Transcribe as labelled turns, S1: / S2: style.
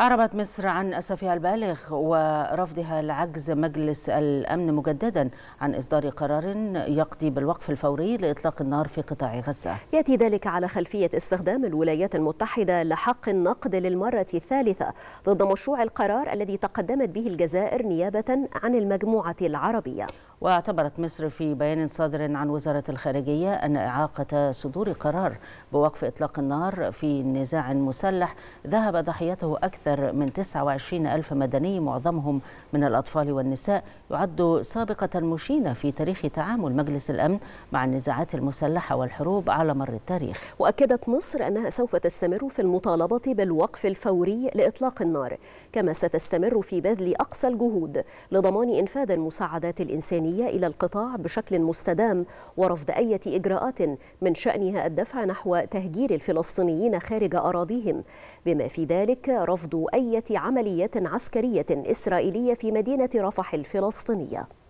S1: أعربت مصر عن أسفها البالغ ورفضها لعجز مجلس الأمن مجددا عن إصدار قرار يقضي بالوقف الفوري لإطلاق النار في قطاع غزة
S2: يأتي ذلك على خلفية استخدام الولايات المتحدة لحق النقد للمرة الثالثة ضد مشروع القرار الذي تقدمت به الجزائر نيابة عن المجموعة العربية
S1: واعتبرت مصر في بيان صادر عن وزارة الخارجية أن إعاقة صدور قرار بوقف إطلاق النار في نزاع مسلح ذهب ضحيته أكثر من 29 ألف مدني معظمهم من الأطفال والنساء يعد سابقة مشينة في تاريخ تعامل مجلس الأمن مع النزاعات المسلحة والحروب على مر التاريخ
S2: وأكدت مصر أنها سوف تستمر في المطالبة بالوقف الفوري لإطلاق النار كما ستستمر في بذل أقصى الجهود لضمان إنفاذ المساعدات الإنسانية المعنية إلى القطاع بشكل مستدام ورفض أي إجراءات من شأنها الدفع نحو تهجير الفلسطينيين خارج أراضيهم بما في ذلك رفض أي عملية عسكرية إسرائيلية في مدينة رفح الفلسطينية